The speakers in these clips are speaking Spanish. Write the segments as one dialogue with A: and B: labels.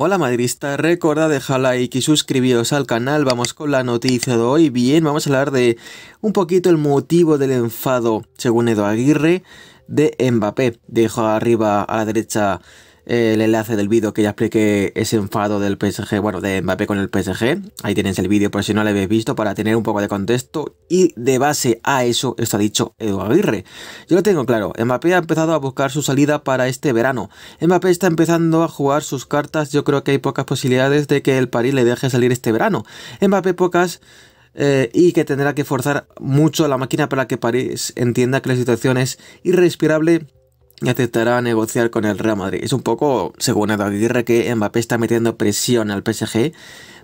A: Hola madrista, recuerda dejar like y suscribiros al canal, vamos con la noticia de hoy. Bien, vamos a hablar de un poquito el motivo del enfado, según Edo Aguirre, de Mbappé. Dejo arriba a la derecha el enlace del vídeo que ya expliqué ese enfado del PSG, bueno, de Mbappé con el PSG. Ahí tenéis el vídeo por si no lo habéis visto para tener un poco de contexto. Y de base a eso, está dicho Edu Aguirre. Yo lo tengo claro, Mbappé ha empezado a buscar su salida para este verano. Mbappé está empezando a jugar sus cartas, yo creo que hay pocas posibilidades de que el París le deje salir este verano. Mbappé pocas... Eh, y que tendrá que forzar mucho la máquina para que París entienda que la situación es irrespirable y aceptará negociar con el Real Madrid. Es un poco, según Eduardo Aguirre, que Mbappé está metiendo presión al PSG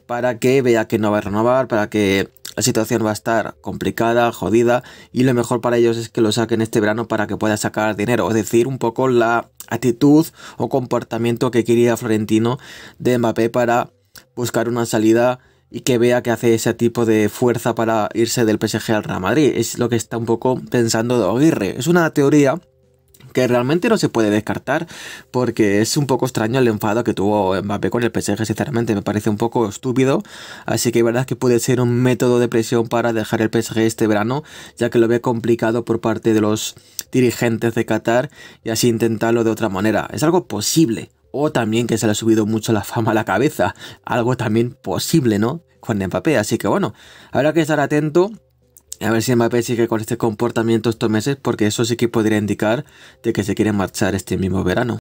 A: para que vea que no va a renovar, para que la situación va a estar complicada, jodida, y lo mejor para ellos es que lo saquen este verano para que pueda sacar dinero. Es decir, un poco la actitud o comportamiento que quería Florentino de Mbappé para buscar una salida y que vea que hace ese tipo de fuerza para irse del PSG al Real Madrid. Es lo que está un poco pensando Aguirre. Es una teoría que realmente no se puede descartar porque es un poco extraño el enfado que tuvo Mbappé con el PSG, sinceramente me parece un poco estúpido, así que verdad que puede ser un método de presión para dejar el PSG este verano, ya que lo ve complicado por parte de los dirigentes de Qatar y así intentarlo de otra manera. Es algo posible. O también que se le ha subido mucho la fama a la cabeza. Algo también posible, ¿no? Con Mbappé. Así que bueno, habrá que estar atento a ver si Mbappé sigue con este comportamiento estos meses, porque eso sí que podría indicar de que se quiere marchar este mismo verano.